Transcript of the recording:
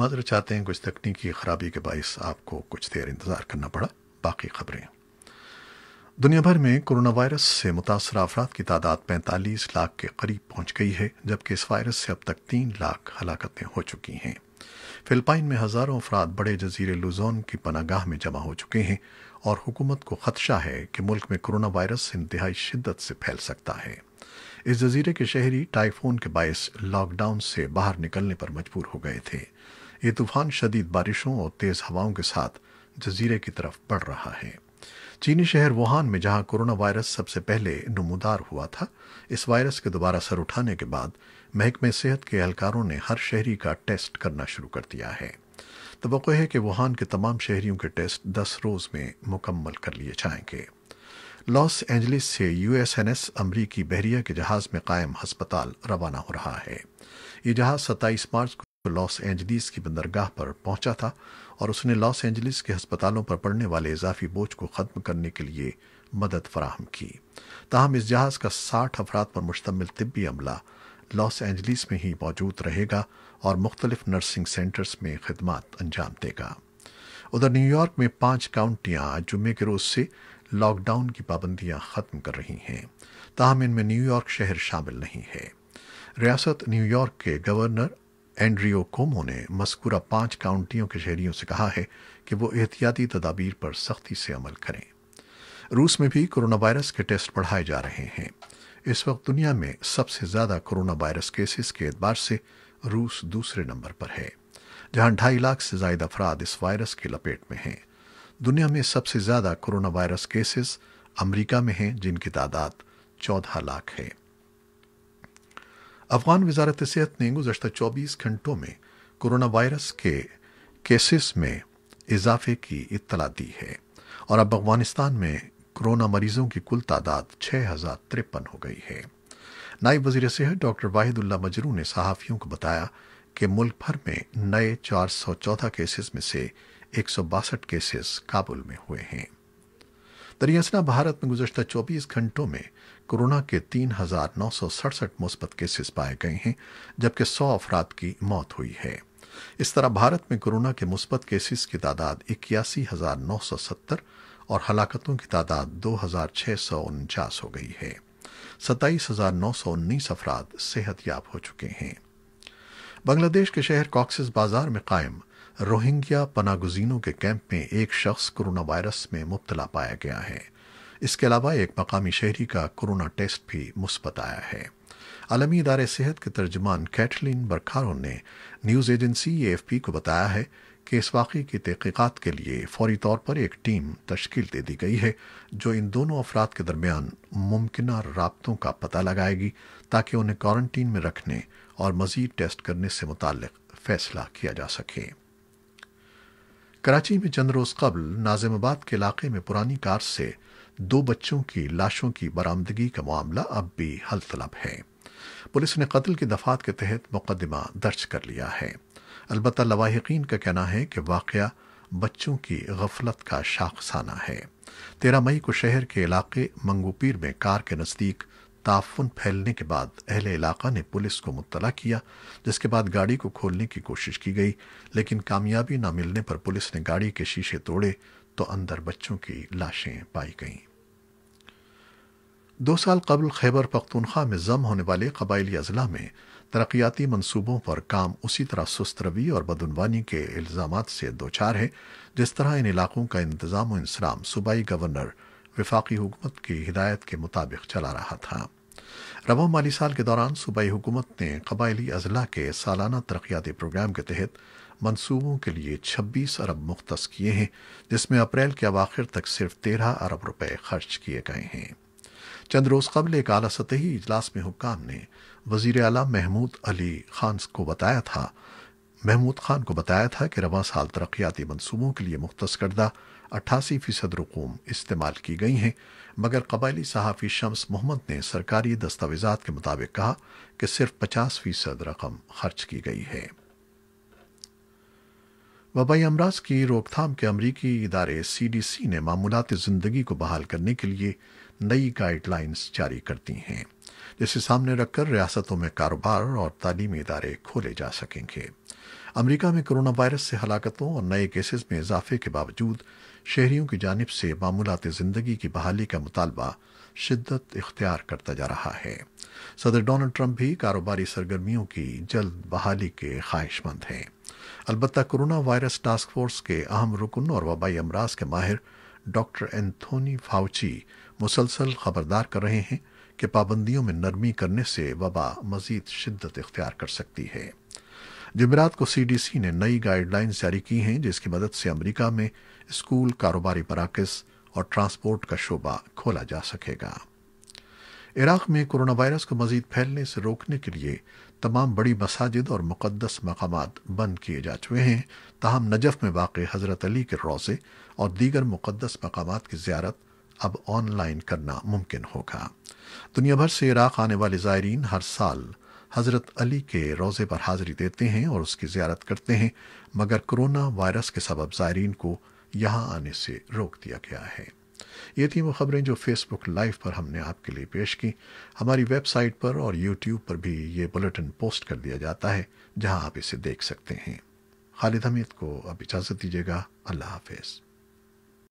मजर चाहते हैं कुछ तकनीकी खराबी के बायस आपको कुछ देर इंतज़ार करना पड़ा बाकी खबरें दुनिया भर में कोरोना वायरस से मुतासर अफराद की तादाद 45 लाख के करीब पहुंच गई है जबकि इस वायरस से अब तक तीन लाख हलाकतें हो चुकी हैं फिलिपाइन में हज़ारों अफराद बड़े जजीरे लुजोन की पनागाह में जमा हो चुके हैं और हुकूमत को खदशा है कि मुल्क में कोरोना वायरस इंतहाई शिद्दत से फैल सकता है इस जजीरे के शहरी टाइफून के बायस लॉकडाउन से बाहर निकलने पर मजबूर हो गए थे ये तूफान शदीद बारिशों और तेज़ हवाओं के साथ जजीरे की तरफ बढ़ रहा है चीनी शहर वुहान में जहां कोरोना वायरस सबसे पहले नमूदार हुआ था इस वायरस के दोबारा सर उठाने के बाद महकमे सेहत के एहलकारों ने हर शहरी का टेस्ट करना शुरू कर दिया है तो है कि वुहान के तमाम शहरियों के टेस्ट 10 रोज में मुकम्मल कर लिए जाएंगे लॉस एंजलिस से यूएसएनएस अमरीकी बहरिया के जहाज में कायम अस्पताल रवाना हो रहा है ये जहाज 27 मार्च लॉस एंजलिस की बंदरगाह पर पहुंचा था और उसने लॉस एंजलिस के अस्पतालों पर पड़ने वाले इजाफी बोझ को ख़त्म करने के लिए मदद फराहम की ताहम इस जहाज़ का साठ अफराद पर मुश्तमिल तिबी अमला लॉस एंजलिस में ही मौजूद रहेगा और मुख्तलिफ नर्सिंग सेंटर्स में खदमात अंजाम देगा उधर न्यूयॉर्क में पांच काउंटियां आज जुम्मे के रोज़ से लॉकडाउन की पाबंदियां ख़त्म कर रही हैं ताहम इनमें न्यूयॉर्क शहर शामिल नहीं है रियासत न्यूयॉर्क के गवर्नर एंड्रियो कोमो ने मस्कुरा पांच काउंटियों के शहरियों से कहा है कि वो एहतियाती तदाबीर पर सख्ती से अमल करें रूस में भी कोरोना वायरस के टेस्ट बढ़ाए जा रहे हैं इस वक्त दुनिया में सबसे ज़्यादा कोरोना वायरस केसेस के एतबार से रूस दूसरे नंबर पर है जहां ढाई लाख से ज्यादा अफराद इस वायरस की लपेट में हैं दुनिया में सबसे ज़्यादा कोरोना वायरस केसेस अमरीका में हैं जिनकी तादाद चौदह लाख है अफगान वजारत सेहत ने गुजशत 24 घंटों में कोरोना वायरस के केसेस में इजाफे की इतला दी है और अब अफगानिस्तान में कोरोना मरीजों की कुल तादाद छह हजार तिरपन हो गई है नायब वजीर सेहत डॉक्टर वाहिदुल्ला मजरू ने सहाफ़ियों को बताया कि मुल्क भर में नए 414 केसेस में से एक केसेस काबुल में हुए हैं दरियासना भारत में गुजशत 24 घंटों में कोरोना के तीन हजार नौ सौ सड़सठ मुस्बत केसेस पाए गए हैं जबकि सौ अफराद की मौत हुई है इस तरह भारत में कोरोना के मुस्बत केसेस की तादाद इक्यासी हजार नौ सौ सत्तर और हलाकतों की तादाद दो हजार छह सौ उनचास हो गई है सत्ताईस हजार नौ सौ उन्नीस अफराद सेहतयाब हो चुके हैं बांग्लादेश के शहर कॉक्सिस बाजार में कायम रोहिंग्या पनागुजीनों के कैंप में एक शख्स कोरोना वायरस में मुब्तला पाया गया है इसके अलावा एक मकामी शहरी का कोरोना टेस्ट भी मुस्बत आया है आलमी इदारे सेहत के तर्जमान कैटलिन बरखारो ने न्यूज़ एजेंसी पी को बताया है कि इस वाक़े की तहकीक़ात के लिए फौरी तौर पर एक टीम तश्कील दे दी गई है जो इन दोनों अफराद के दरमियान मुमकिन रबतों का पता लगाएगी ताकि उन्हें क्वारंटीन में रखने और मज़ीद टेस्ट करने से मुतल फ़ैसला किया जा सके कराची में चंद रोज कबल नाजिमाबाद के इलाके में पुरानी कार से दो बच्चों की लाशों की बरामदगी का मामला अब भी हल तलब है पुलिस ने कत्ल की दफात के तहत मुकदमा दर्ज कर लिया है अलबत् लवाहिकीन का कहना है कि वाक़ बच्चों की गफलत का शाखसाना है तेरह मई को शहर के इलाके मंगूपीर में कार के नज़दीक ताफुन फैलने के बाद अहले इलाका ने पुलिस को मुतला किया जिसके बाद गाड़ी को खोलने की कोशिश की गई लेकिन कामयाबी न मिलने पर पुलिस ने गाड़ी के शीशे तोड़े तो अंदर बच्चों की लाशें पाई गईं दो साल कबल खैबर पख्तूनख्वा में जम होने वाले कबाइली अजला में तरक्याती मनसूबों पर काम उसी तरह सुस्त रवि और बदनवानी के इल्ज़ाम से दो चार है जिस तरह इन इलाकों का इंतज़ाम इंसराम सूबाई गवर्नर विफाकी हुकूमत की हिदायत के मुताबिक चला रहा था रवा माली साल के दौरान सूबाई हुकूमत ने कबायली अजला के सालाना तरक्याती प्रोग्राम के तहत मंसूबों के लिए 26 अरब मुख्त किए हैं जिसमें अप्रैल के अवाखिर तक सिर्फ 13 अरब रुपए खर्च किए गए हैं चंद रोज़ कबल एक अला सतही इजलास में हुकाम ने वजीर अला महमूद अली खान को बताया था महमूद खान को बताया था कि रवा साल तरक्याती मनसूबों के लिए मुख्त करदा अट्ठासी फीसद रकूम इस्तेमाल की गई हैं मगर कबायली सहाफ़ी शम्स मोहम्मद ने सरकारी दस्तावेजा के मुताबिक कहा कि सिर्फ पचास फीसद रकम खर्च की गई है वबाई अमराज की रोकथाम के अमरीकी इदारे सी डी सी ने मामूलती ज़िंदगी को बहाल करने के लिए नई गाइडलाइंस जारी कर दी हैं जिसे सामने रखकर रियासतों में कारोबार और तालीमी इदारे खोले जा सकेंगे अमेरिका में कोरोना वायरस से हलाकतों और नए केसेस में इजाफे के बावजूद शहरियों की जानब से मामूलत जिंदगी की बहाली का मुतालबा शिद्दत इख्तियार करता जा रहा है सदर डोनाल्ड ट्रंप भी कारोबारी सरगर्मियों की जल्द बहाली के ख्वाहिशमंद हैं अलबत् कोरोना वायरस टास्क फोर्स के अहम रुकन और वबाई अमराज के माहिर डॉक्टर एंथोनी फाउची मुसलसल खबरदार कर रहे हैं कि पाबंदियों में नरमी करने से वबा मजीद शिद्दत इख्तियार कर सकती है जमेरात को सीडीसी ने नई गाइडलाइंस जारी की हैं जिसकी मदद से अमेरिका में स्कूल कारोबारी मराकज और ट्रांसपोर्ट का शोबा खोला जा सकेगा इराक में कोरोना वायरस को मजीद फैलने से रोकने के लिए तमाम बड़ी मसाजिद और मुकदस मकाम बंद किए जा चुके हैं तहम नजफ में वाक़ हज़रत अली के रोज़े और दीगर मुकदस मकाम की ज्यारत अब ऑनलाइन करना मुमकिन होगा दुनिया भर से इराक आने वाले ज़ायरीन हर साल हज़रत अली के रोज़े पर हाज़िरी देते हैं और उसकी जियारत करते हैं मगर कोरोना वायरस के सबब ज़ायरीन को यहाँ आने से रोक दिया गया है ये थी वो खबरें जो फेसबुक लाइव पर हमने आपके लिए पेश की हमारी वेबसाइट पर और यूट्यूब पर भी ये बुलेटिन पोस्ट कर दिया जाता है जहां आप इसे देख सकते हैं खालिद हमीद को अब इजाज़त दीजिएगा अल्लाह हाफिज़